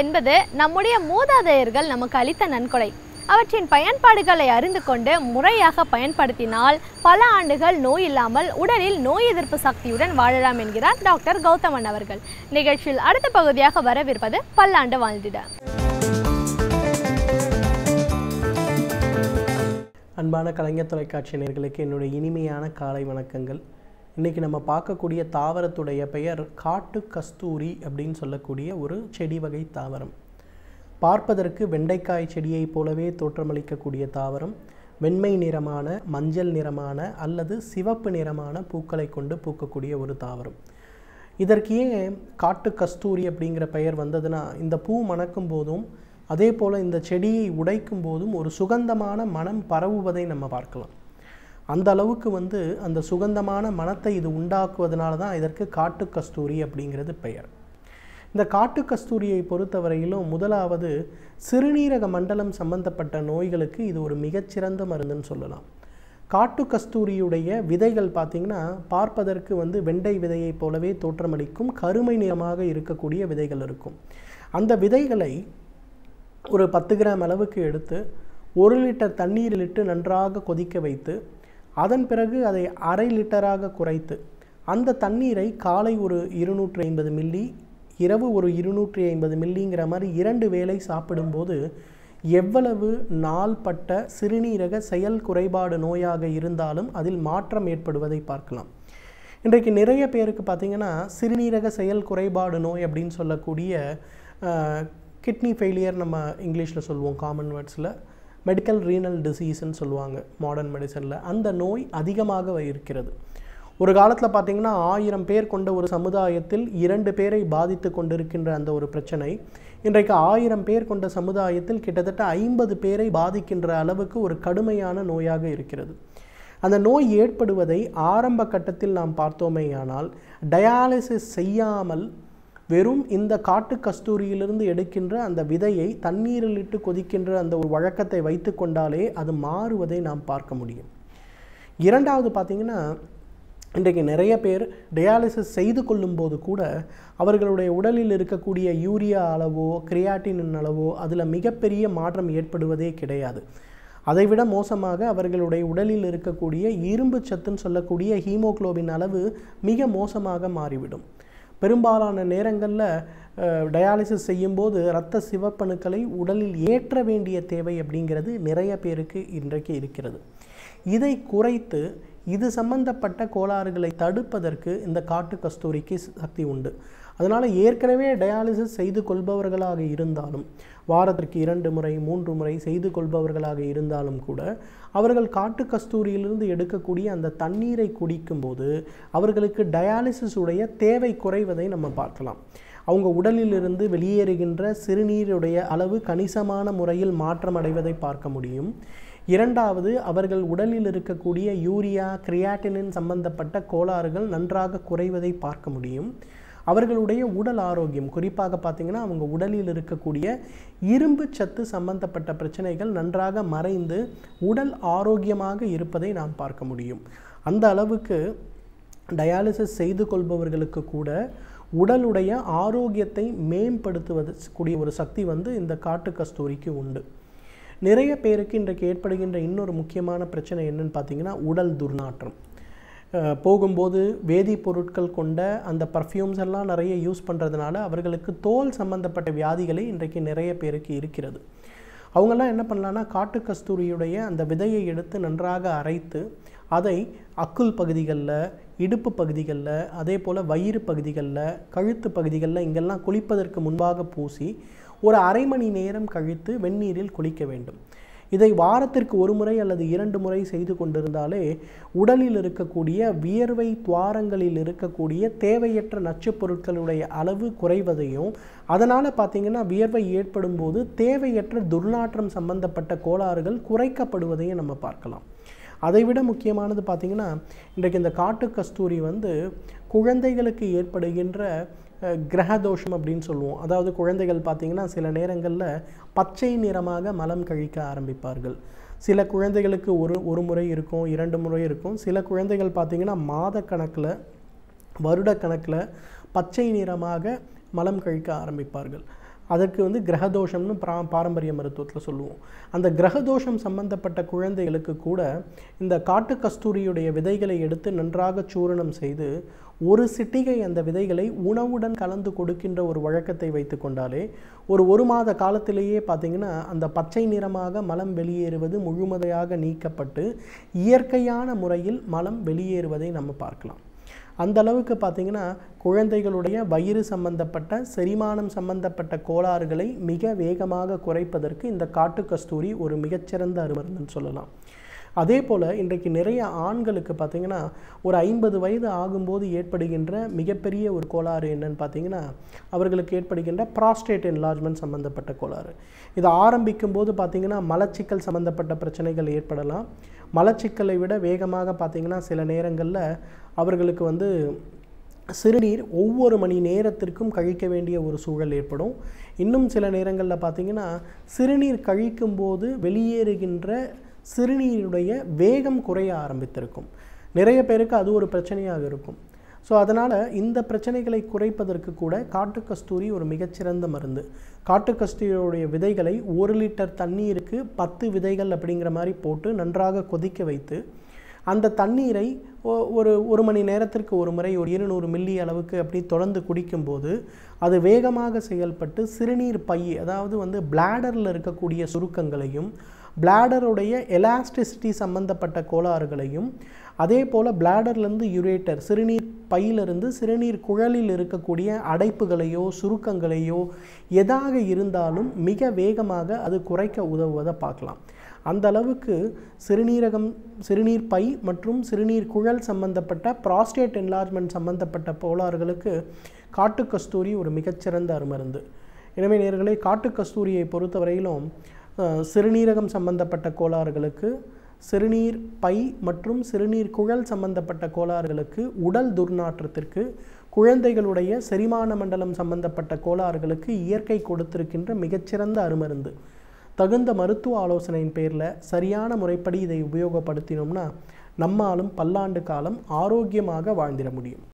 என்பது நம்முடைய மூதாதையர்கள் நமக்கு அளித்த நன்கொடை அவற்றின் பயன்பாடுகளை அறிந்து கொண்டு முறையாக பயன்படுத்தினால் பல ஆண்டுகள் நோய் இல்லாமல் உடலில் நோய் எதிர்ப்பு சக்தியுடன் வாழலாம் என்கிறார் டாக்டர் கௌதமன் அவர்கள் நிகழ்ச்சியில் அடுத்த பகுதியாக வரவிருப்பது பல்லாண்டு வாழ்ந்திட அன்பான கலைஞர் தொலைக்காட்சி நேர்களுக்கு என்னுடைய இனிமையான காலை வணக்கங்கள் இன்றைக்கி நம்ம பார்க்கக்கூடிய தாவரத்துடைய பெயர் காட்டு கஸ்தூரி அப்படின்னு சொல்லக்கூடிய ஒரு செடி வகை தாவரம் பார்ப்பதற்கு வெண்டைக்காய் செடியை போலவே தோற்றமளிக்கக்கூடிய தாவரம் வெண்மை நிறமான மஞ்சள் நிறமான அல்லது சிவப்பு நிறமான பூக்களை கொண்டு பூக்கக்கூடிய ஒரு தாவரம் இதற்கு ஏன் காட்டு கஸ்தூரி அப்படிங்கிற பெயர் வந்ததுன்னா இந்த பூ மணக்கும் போதும் அதே போல் இந்த செடியை உடைக்கும் போதும் ஒரு சுகந்தமான மனம் பரவுவதை நம்ம பார்க்கலாம் அந்த அளவுக்கு வந்து அந்த சுகந்தமான மனத்தை இது உண்டாக்குவதனால தான் இதற்கு காட்டு கஸ்தூரி அப்படிங்கிறது பெயர் இந்த காட்டு கஸ்தூரியை பொறுத்தவரையிலும் முதலாவது சிறுநீரக மண்டலம் சம்பந்தப்பட்ட நோய்களுக்கு இது ஒரு மிகச்சிறந்த மருந்துன்னு சொல்லலாம் காட்டு கஸ்தூரியுடைய விதைகள் பார்த்திங்கன்னா பார்ப்பதற்கு வந்து வெண்டை விதையைப் போலவே தோற்றமளிக்கும் கருமை நிறமாக இருக்கக்கூடிய விதைகள் இருக்கும் அந்த விதைகளை ஒரு பத்து கிராம் அளவுக்கு எடுத்து ஒரு லிட்டர் தண்ணீரில் இட்டு நன்றாக கொதிக்க வைத்து அதன் பிறகு அதை அரை லிட்டராக குறைத்து அந்த தண்ணீரை காலை ஒரு இருநூற்றி ஐம்பது மில்லி இரவு ஒரு இருநூற்றி ஐம்பது மில்லிங்கிற மாதிரி இரண்டு வேளை சாப்பிடும்போது எவ்வளவு நாள்பட்ட சிறுநீரக செயல் குறைபாடு நோயாக இருந்தாலும் அதில் மாற்றம் ஏற்படுவதை பார்க்கலாம் இன்றைக்கு நிறைய பேருக்கு பார்த்திங்கன்னா சிறுநீரக செயல் குறைபாடு நோய் அப்படின்னு சொல்லக்கூடிய கிட்னி ஃபெயிலியர் நம்ம இங்கிலீஷில் சொல்லுவோம் காமன் வேர்ட்ஸில் மெடிக்கல் ரீனல் டிசீஸ்ன்னு சொல்லுவாங்க மாடர்ன் மெடிசனில் அந்த நோய் அதிகமாக இருக்கிறது ஒரு காலத்தில் பார்த்திங்கன்னா ஆயிரம் பேர் கொண்ட ஒரு சமுதாயத்தில் இரண்டு பேரை பாதித்து கொண்டிருக்கின்ற அந்த ஒரு பிரச்சனை இன்றைக்கு ஆயிரம் பேர் கொண்ட சமுதாயத்தில் கிட்டத்தட்ட ஐம்பது பேரை பாதிக்கின்ற அளவுக்கு ஒரு கடுமையான நோயாக இருக்கிறது அந்த நோய் ஏற்படுவதை ஆரம்ப கட்டத்தில் நாம் பார்த்தோமேயானால் டயாலிசிஸ் செய்யாமல் வெறும் இந்த காட்டு கஸ்தூரியிலிருந்து எடுக்கின்ற அந்த விதையை தண்ணீரில் இட்டு கொதிக்கின்ற அந்த ஒரு வழக்கத்தை வைத்து கொண்டாலே அது மாறுவதை நாம் பார்க்க முடியும் இரண்டாவது பார்த்திங்கன்னா இன்றைக்கு நிறைய பேர் டயாலிசிஸ் செய்து கொள்ளும்போது கூட அவர்களுடைய உடலில் இருக்கக்கூடிய யூரியா அளவோ கிரியாட்டினின் அளவோ அதில் மிகப்பெரிய மாற்றம் ஏற்படுவதே கிடையாது அதைவிட மோசமாக அவர்களுடைய உடலில் இருக்கக்கூடிய இரும்பு சத்துன்னு சொல்லக்கூடிய ஹீமோக்ளோபின் அளவு மிக மோசமாக மாறிவிடும் பெரும்பாலான நேரங்களில் டயாலிசிஸ் செய்யும்போது இரத்த சிவப்பணுக்களை உடலில் ஏற்ற வேண்டிய தேவை அப்படிங்கிறது நிறைய பேருக்கு இன்றைக்கு இருக்கிறது இதை குறைத்து இது சம்பந்தப்பட்ட கோளாறுகளை தடுப்பதற்கு இந்த காட்டு கஸ்தூரிக்கு சக்தி உண்டு அதனால் ஏற்கனவே டயாலிசிஸ் செய்து கொள்பவர்களாக இருந்தாலும் வாரத்திற்கு இரண்டு முறை மூன்று முறை செய்து கொள்பவர்களாக இருந்தாலும் கூட அவர்கள் காட்டு கஸ்தூரியிலிருந்து எடுக்கக்கூடிய அந்த தண்ணீரை குடிக்கும்போது அவர்களுக்கு டயாலிசிஸ் உடைய தேவை குறைவதை நம்ம பார்க்கலாம் அவங்க உடலிலிருந்து வெளியேறுகின்ற சிறுநீருடைய அளவு கணிசமான முறையில் மாற்றம் அடைவதை பார்க்க முடியும் இரண்டாவது அவர்கள் உடலில் இருக்கக்கூடிய யூரியா கிரியாட்டினின் சம்பந்தப்பட்ட கோளாறுகள் நன்றாக குறைவதை பார்க்க முடியும் அவர்களுடைய உடல் ஆரோக்கியம் குறிப்பாக பார்த்திங்கன்னா அவங்க உடலில் இருக்கக்கூடிய இரும்பு சத்து சம்பந்தப்பட்ட பிரச்சனைகள் நன்றாக மறைந்து உடல் ஆரோக்கியமாக இருப்பதை நாம் பார்க்க முடியும் அந்த அளவுக்கு டயாலிசிஸ் செய்து கொள்பவர்களுக்கு கூட உடலுடைய ஆரோக்கியத்தை மேம்படுத்துவது கூடிய ஒரு சக்தி வந்து இந்த காட்டு கஸ்தூரிக்கு உண்டு நிறைய பேருக்கு இன்றைக்கு ஏற்படுகின்ற இன்னொரு முக்கியமான பிரச்சனை என்னன்னு பார்த்தீங்கன்னா உடல் துர்நாற்றம் போகும்போது வேதிப்பொருட்கள் கொண்ட அந்த பர்ஃப்யூம்ஸ் எல்லாம் நிறைய யூஸ் பண்ணுறதுனால அவர்களுக்கு தோல் சம்மந்தப்பட்ட வியாதிகளே இன்றைக்கு நிறைய பேருக்கு இருக்கிறது அவங்கெல்லாம் என்ன பண்ணலான்னா காட்டு கஸ்தூரியுடைய அந்த விதையை எடுத்து நன்றாக அரைத்து அதை அக்குள் பகுதிகளில் இடுப்பு பகுதிகளில் அதே போல் வயிறு பகுதிகளில் கழுத்து பகுதிகளில் இங்கெல்லாம் குளிப்பதற்கு முன்பாக பூசி ஒரு அரை மணி நேரம் கழித்து வெந்நீரில் குளிக்க வேண்டும் இதை வாரத்திற்கு ஒரு முறை அல்லது இரண்டு முறை செய்து கொண்டிருந்தாலே உடலில் இருக்கக்கூடிய வியர்வை துவாரங்களில் இருக்கக்கூடிய தேவையற்ற நச்சுப் பொருட்களுடைய அளவு குறைவதையும் அதனால் பார்த்திங்கன்னா வியர்வை ஏற்படும் போது தேவையற்ற துர்நாற்றம் சம்பந்தப்பட்ட கோளாறுகள் குறைக்கப்படுவதையும் நம்ம பார்க்கலாம் அதை விட முக்கியமானது பார்த்திங்கன்னா இன்றைக்கு இந்த காட்டு கஸ்தூரி வந்து குழந்தைகளுக்கு ஏற்படுகின்ற கிரகதோஷம் அப்படின்னு சொல்லுவோம் அதாவது குழந்தைகள் பார்த்திங்கன்னா சில நேரங்களில் பச்சை நிறமாக மலம் கழிக்க ஆரம்பிப்பார்கள் சில குழந்தைகளுக்கு ஒரு ஒரு முறை இருக்கும் இரண்டு முறை இருக்கும் சில குழந்தைகள் பார்த்திங்கன்னா மாத கணக்கில் வருட கணக்கில் பச்சை நிறமாக மலம் கழிக்க ஆரம்பிப்பார்கள் அதற்கு வந்து கிரகதோஷம்னு பிரா பாரம்பரிய மருத்துவத்தில் சொல்லுவோம் அந்த கிரகதோஷம் சம்பந்தப்பட்ட குழந்தைகளுக்கு கூட இந்த காட்டு கஸ்தூரியுடைய விதைகளை எடுத்து நன்றாக சூரணம் செய்து ஒரு சிட்டிகை அந்த விதைகளை உணவுடன் கலந்து கொடுக்கின்ற ஒரு வழக்கத்தை வைத்து கொண்டாலே ஒரு ஒரு மாத காலத்திலேயே பார்த்திங்கன்னா அந்த பச்சை நிறமாக மலம் வெளியேறுவது முழுமதையாக நீக்கப்பட்டு இயற்கையான முறையில் மலம் வெளியேறுவதை நம்ம பார்க்கலாம் அந்த அளவுக்கு பார்த்திங்கன்னா குழந்தைகளுடைய வயிறு சம்பந்தப்பட்ட செரிமானம் சம்பந்தப்பட்ட கோளாறுகளை மிக வேகமாக குறைப்பதற்கு இந்த காட்டு கஸ்தூரி ஒரு மிகச்சிறந்த மருந்துன்னு சொல்லலாம் அதே போல் இன்றைக்கு நிறைய ஆண்களுக்கு பார்த்திங்கன்னா ஒரு ஐம்பது வயது ஆகும்போது ஏற்படுகின்ற மிகப்பெரிய ஒரு கோளாறு என்னன்னு பார்த்தீங்கன்னா அவர்களுக்கு ஏற்படுகின்ற ப்ராஸ்டேட் என்லார்ஜ்மெண்ட் சம்மந்தப்பட்ட கோளாறு இது ஆரம்பிக்கும் போது பார்த்திங்கன்னா மலச்சிக்கல் சம்மந்தப்பட்ட பிரச்சனைகள் ஏற்படலாம் மலச்சிக்கலை விட வேகமாக பார்த்தீங்கன்னா சில நேரங்களில் அவர்களுக்கு வந்து சிறுநீர் ஒவ்வொரு மணி நேரத்திற்கும் கழிக்க வேண்டிய ஒரு சூழல் ஏற்படும் இன்னும் சில நேரங்களில் பார்த்திங்கன்னா சிறுநீர் கழிக்கும்போது வெளியேறுகின்ற சிறுநீருடைய வேகம் குறைய ஆரம்பித்திருக்கும் நிறைய பேருக்கு அது ஒரு பிரச்சனையாக இருக்கும் ஸோ அதனால் இந்த பிரச்சனைகளை குறைப்பதற்கு கூட காட்டு கஸ்தூரி ஒரு மிகச்சிறந்த மருந்து காட்டு கஸ்தூரியோடைய விதைகளை ஒரு லிட்டர் தண்ணீருக்கு பத்து விதைகள் அப்படிங்கிற மாதிரி போட்டு நன்றாக கொதிக்க வைத்து அந்த தண்ணீரை ஒரு ஒரு மணி நேரத்திற்கு ஒரு முறை ஒரு இருநூறு மில்லி அளவுக்கு அப்படி தொடர்ந்து குடிக்கும்போது அது வேகமாக செயல்பட்டு சிறுநீர் பை அதாவது வந்து பிளாடரில் இருக்கக்கூடிய சுருக்கங்களையும் பிளாடருடைய எலாஸ்டிசிட்டி சம்பந்தப்பட்ட கோளாறுகளையும் அதே போல் பிளாடர்லேருந்து யுரேட்டர் சிறுநீர் பையிலிருந்து சிறுநீர் குழலில் இருக்கக்கூடிய அடைப்புகளையோ சுருக்கங்களையோ எதாக இருந்தாலும் மிக வேகமாக அது குறைக்க உதவுவதை பார்க்கலாம் அந்த அளவுக்கு சிறுநீரகம் சிறுநீர் பை மற்றும் சிறுநீர் குழல் சம்பந்தப்பட்ட ப்ராஸ்டேட் என்லார்ஜ்மெண்ட் சம்பந்தப்பட்ட கோளாறுகளுக்கு காட்டுக்கஸ்தூரி கஸ்தூரி ஒரு மிகச்சிறந்த அருமருந்து எனவே நேர்களே காட்டுக்கஸ்தூரியை பொறுத்தவரையிலும் சிறுநீரகம் சம்பந்தப்பட்ட கோளாறுகளுக்கு சிறுநீர் பை மற்றும் சிறுநீர் குழல் சம்பந்தப்பட்ட கோளாறுகளுக்கு உடல் துர்நாற்றத்திற்கு குழந்தைகளுடைய செரிமான மண்டலம் சம்பந்தப்பட்ட கோளாறுகளுக்கு இயற்கை கொடுத்திருக்கின்ற மிகச்சிறந்த அருமருந்து தகுந்த மருத்துவ ஆலோசனையின் பேரில் சரியான முறைப்படி இதை உபயோகப்படுத்தினோம்னா நம்மாலும் பல்லாண்டு காலம் ஆரோக்கியமாக வாழ்ந்திட முடியும்